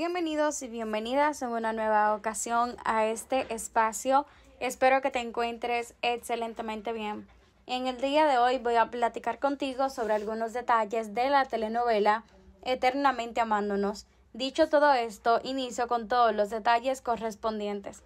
Bienvenidos y bienvenidas en una nueva ocasión a este espacio. Espero que te encuentres excelentemente bien. En el día de hoy voy a platicar contigo sobre algunos detalles de la telenovela Eternamente Amándonos. Dicho todo esto, inicio con todos los detalles correspondientes.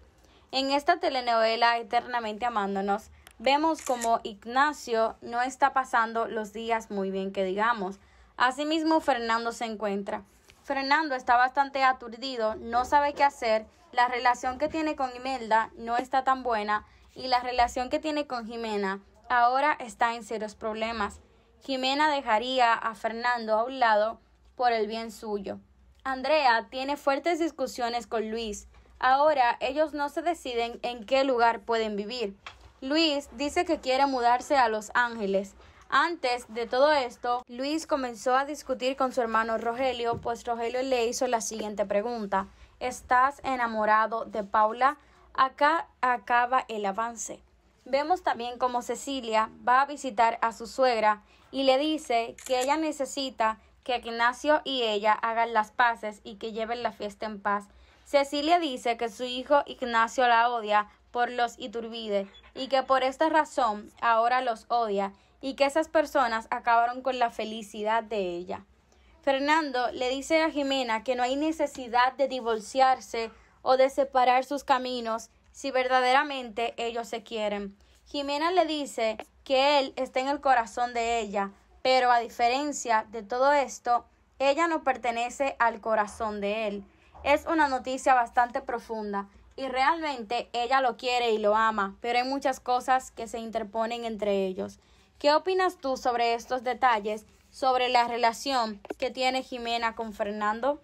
En esta telenovela Eternamente Amándonos, vemos como Ignacio no está pasando los días muy bien que digamos. Asimismo, Fernando se encuentra. Fernando está bastante aturdido, no sabe qué hacer, la relación que tiene con Imelda no está tan buena y la relación que tiene con Jimena ahora está en serios problemas. Jimena dejaría a Fernando a un lado por el bien suyo. Andrea tiene fuertes discusiones con Luis. Ahora ellos no se deciden en qué lugar pueden vivir. Luis dice que quiere mudarse a Los Ángeles, antes de todo esto, Luis comenzó a discutir con su hermano Rogelio, pues Rogelio le hizo la siguiente pregunta. ¿Estás enamorado de Paula? Acá acaba el avance. Vemos también cómo Cecilia va a visitar a su suegra y le dice que ella necesita que Ignacio y ella hagan las paces y que lleven la fiesta en paz. Cecilia dice que su hijo Ignacio la odia por los Iturbide, y que por esta razón ahora los odia, y que esas personas acabaron con la felicidad de ella. Fernando le dice a Jimena que no hay necesidad de divorciarse o de separar sus caminos si verdaderamente ellos se quieren. Jimena le dice que él está en el corazón de ella, pero a diferencia de todo esto, ella no pertenece al corazón de él. Es una noticia bastante profunda y realmente ella lo quiere y lo ama, pero hay muchas cosas que se interponen entre ellos. ¿Qué opinas tú sobre estos detalles, sobre la relación que tiene Jimena con Fernando?